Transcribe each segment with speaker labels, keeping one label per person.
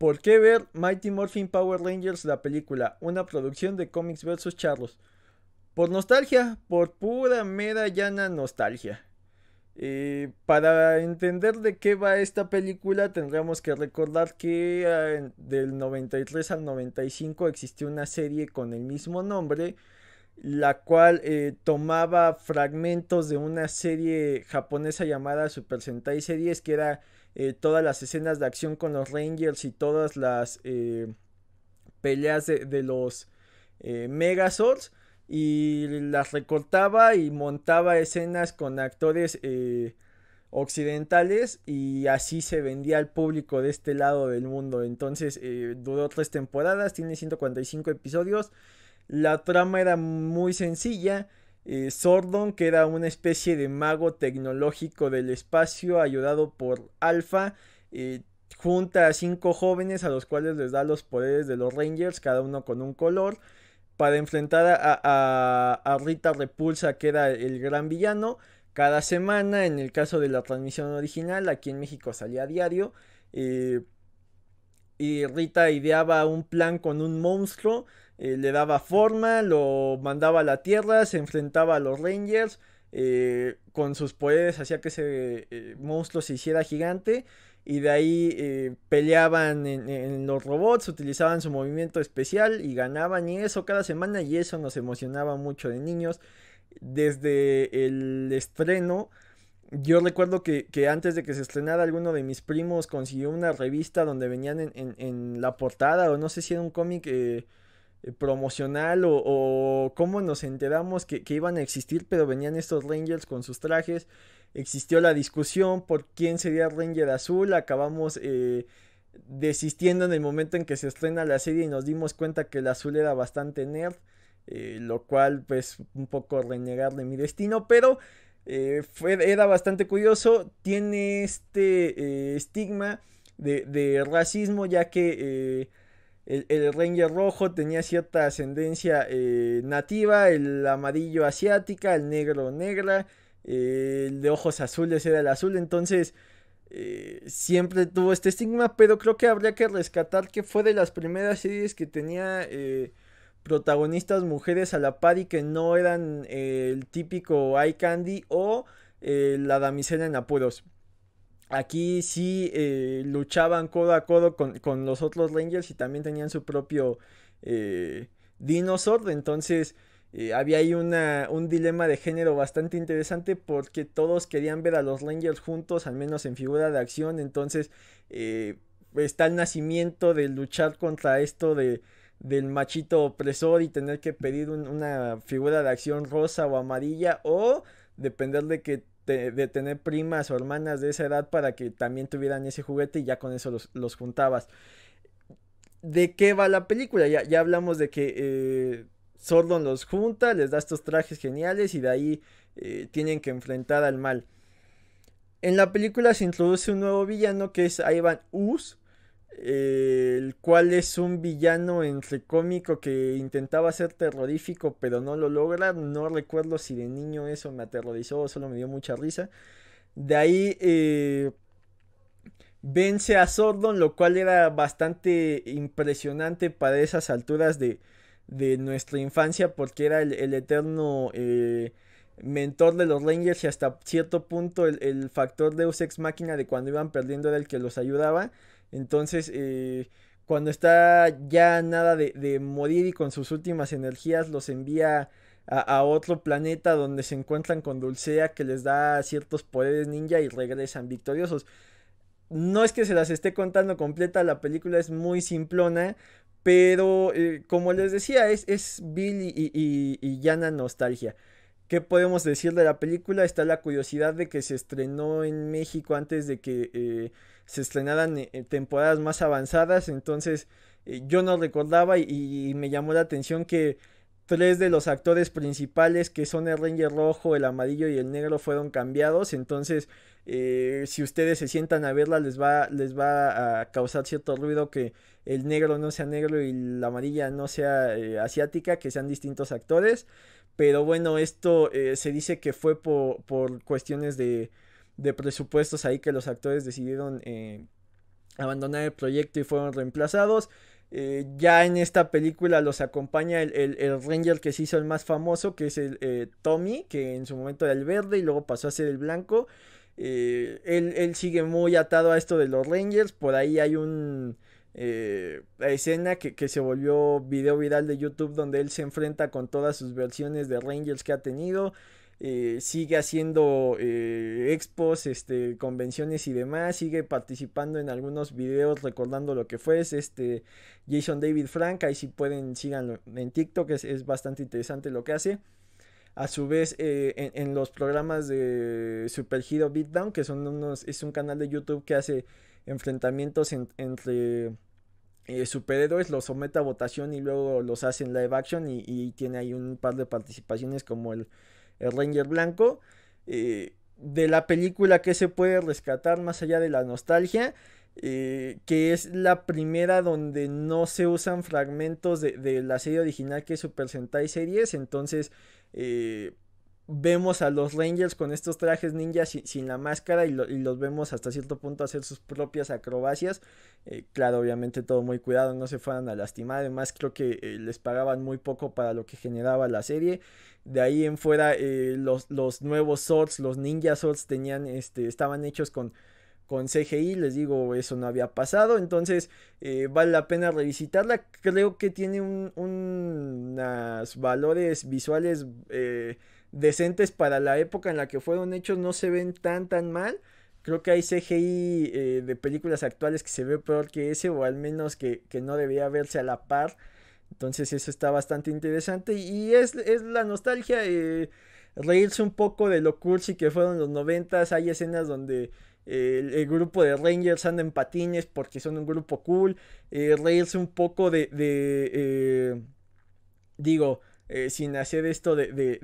Speaker 1: ¿Por qué ver Mighty Morphin Power Rangers la película? Una producción de Comics versus charlos. Por nostalgia, por pura mera llana nostalgia. Eh, para entender de qué va esta película tendríamos que recordar que ah, del 93 al 95 existió una serie con el mismo nombre, la cual eh, tomaba fragmentos de una serie japonesa llamada Super Sentai Series que era eh, todas las escenas de acción con los Rangers y todas las eh, peleas de, los eh, Megazords y las recortaba y montaba escenas con actores occidentales y así se vendía al público de este lado del mundo. Entonces duró tres temporadas, tiene 145 episodios. La trama era muy sencilla Sordon, eh, que era una especie de mago tecnológico del espacio, ayudado por Alpha, eh, junta a cinco jóvenes a los cuales les da los poderes de los Rangers, cada uno con un color, para enfrentar a, Rita Repulsa, que era el gran villano. Cada semana, en el caso de la transmisión original, aquí en México salía a diario. Eh, y Rita ideaba un plan con un monstruo eh, le daba forma, lo mandaba a la Tierra, se enfrentaba a los Rangers, eh, con sus poderes hacía que ese eh, monstruo se hiciera gigante y de ahí peleaban en, los robots, utilizaban su movimiento especial y ganaban y eso cada semana y eso nos emocionaba mucho de niños. Desde el estreno, yo recuerdo que, antes de que se estrenara, alguno de mis primos consiguió una revista donde venían en, en, la portada, o no sé si era un cómic eh, promocional o, cómo nos enteramos que, iban a existir, pero venían estos Rangers con sus trajes. Existió la discusión por quién sería Ranger Azul. Acabamos eh, desistiendo en el momento en que se estrena la serie y nos dimos cuenta que el azul era bastante nerd. Eh, lo cual, pues, un poco renegarle mi destino, pero era bastante curioso. Tiene este estigma de, racismo, ya que el, Ranger rojo tenía cierta ascendencia eh, nativa, el amarillo asiática, el negro negra, eh, el de ojos azules era el azul, entonces eh, siempre tuvo este estigma, pero creo que habría que rescatar que fue de las primeras series que tenía protagonistas mujeres a la par y que no eran el típico eye candy o la damisela en apuros aquí sí eh, luchaban codo a codo con, los otros Rangers y también tenían su propio eh, Dinosaur. Entonces eh, había ahí un dilema de género bastante interesante porque todos querían ver a los Rangers juntos, al menos en figura de acción. Entonces eh, está el nacimiento de luchar contra esto de del machito opresor y tener que pedir una figura de acción rosa o amarilla o depender de que de tener primas o hermanas de esa edad para que también tuvieran ese juguete y ya con eso los, juntabas. ¿De qué va la película? Ya, hablamos de que eh, Sordon los junta, les da estos trajes geniales y de ahí eh, tienen que enfrentar al mal. En la película se introduce un nuevo villano que es Ivan Us, el cual es un villano entre cómico que intentaba ser terrorífico pero no lo logra. No recuerdo si de niño eso me aterrorizó o solo me dio mucha risa. De ahí eh, vence a Sordon, lo cual era bastante impresionante para esas alturas de, nuestra infancia porque era el, eterno... Eh, mentor de los Rangers y hasta cierto punto el, factor de Ex Máquina de cuando iban perdiendo era el que los ayudaba. Entonces, eh, cuando está ya nada de, morir y con sus últimas energías, los envía a, otro planeta donde se encuentran con Dulcea que les da ciertos poderes ninja y regresan victoriosos. No es que se las esté contando completa, la película es muy simplona, pero eh, como les decía, es, es Bill y, y, y llana nostalgia. ¿Qué podemos decir de la película? Está la curiosidad de que se estrenó en México antes de que eh, se estrenaran eh, temporadas más avanzadas. Entonces eh, yo no recordaba y, y, me llamó la atención que tres de los actores principales que son el Ranger rojo, el amarillo y el negro fueron cambiados. Entonces eh, si ustedes se sientan a verla, les va, les va a causar cierto ruido que el negro no sea negro y la amarilla no sea eh, asiática, que sean distintos actores. Pero bueno, esto eh, se dice que fue por, cuestiones de, presupuestos ahí que los actores decidieron abandonar el proyecto y fueron reemplazados. ya en esta película los acompaña el, Ranger que se hizo el más famoso, que es el Tommy, que en su momento era el verde y luego pasó a ser el blanco. Eh, él, sigue muy atado a esto de los Rangers. Por ahí hay una eh, escena que, se volvió video viral de YouTube donde él se enfrenta con todas sus versiones de Rangers que ha tenido. Eh, sigue haciendo expos, este, convenciones y demás. Sigue participando en algunos videos recordando lo que fue. este Jason David Frank. Ahí si pueden, síganlo en TikTok. es bastante interesante lo que hace. A su vez, eh, en, los programas de Super Hero Beatdown, que son unos, es un canal de YouTube que hace enfrentamientos entre eh, superhéroes, los somete a votación y luego los hace en live action y, tiene ahí un par de participaciones como el, Ranger Blanco. Eh, de la película que se puede rescatar más allá de la nostalgia eh, que es la primera donde no se usan fragmentos de, la serie original que es Super Sentai Series, entonces eh, vemos a los Rangers con estos trajes ninja sin, la máscara y, los vemos hasta cierto punto hacer sus propias acrobacias. Eh, claro, obviamente todo muy cuidado, no se fueran a lastimar. Además, creo que les pagaban muy poco para lo que generaba la serie. De ahí en fuera, los, los, nuevos swords, los ninja swords, tenían, este, estaban hechos con con CGI, les digo, eso no había pasado, entonces eh, vale la pena revisitarla, creo que tiene un, valores visuales eh, decentes para la época en la que fueron hechos, no se ven tan tan mal, creo que hay CGI eh, de películas actuales que se ve peor que ese, o al menos que, no debería verse a la par, entonces eso está bastante interesante y es, la nostalgia, reírse un poco de lo cursi que fueron los noventas, hay escenas donde el, grupo de Rangers anda en patines porque son un grupo cool, eh, reírse un poco de, eh, digo, eh, sin hacer esto de, de,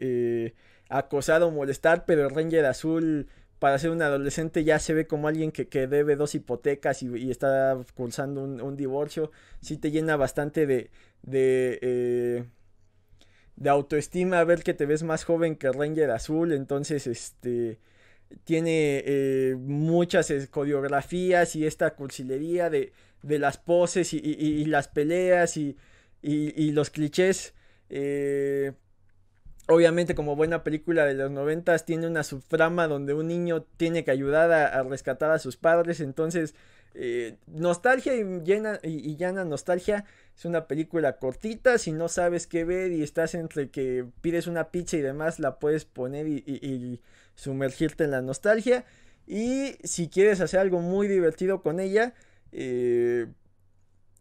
Speaker 1: eh, acosar o molestar, pero el Ranger Azul para ser un adolescente ya se ve como alguien que, debe dos hipotecas y, está cursando un, divorcio, sí te llena bastante de... de de autoestima, ver que te ves más joven que Ranger Azul, entonces este tiene eh, muchas eh, coreografías y esta cursilería de, las poses y, y, las peleas y, los clichés. Eh, obviamente como buena película de los noventas tiene una subtrama donde un niño tiene que ayudar a rescatar a sus padres, entonces eh, nostalgia y, llena, y, llana nostalgia. Es una película cortita. Si no sabes qué ver y estás entre que pides una pizza y demás, la puedes poner y, sumergirte en la nostalgia. Y si quieres hacer algo muy divertido con ella, eh,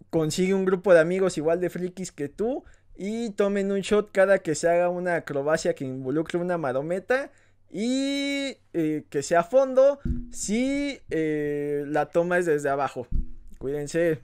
Speaker 1: consigue un grupo de amigos igual de frikis que tú. Y tomen un shot cada que se haga una acrobacia que involucre una marometa y eh, que sea a fondo si eh, la toma es desde abajo. Cuídense.